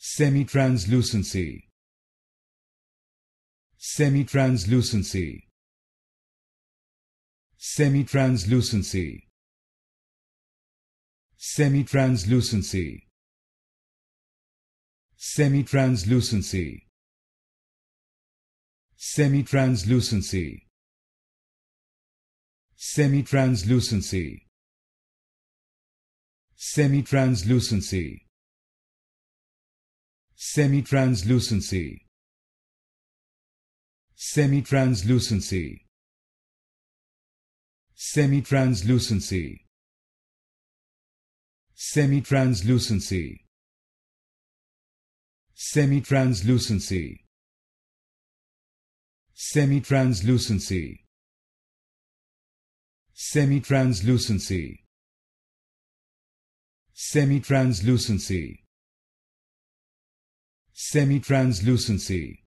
semi-translucency semi-translucency semi-translucency semi-translucency semi-translucency semi-translucency semi-translucency semi-translucency semi-translucency semi-translucency semi-translucency semi-translucency semi-translucency semi-translucency semi-translucency semi-translucency semi-translucency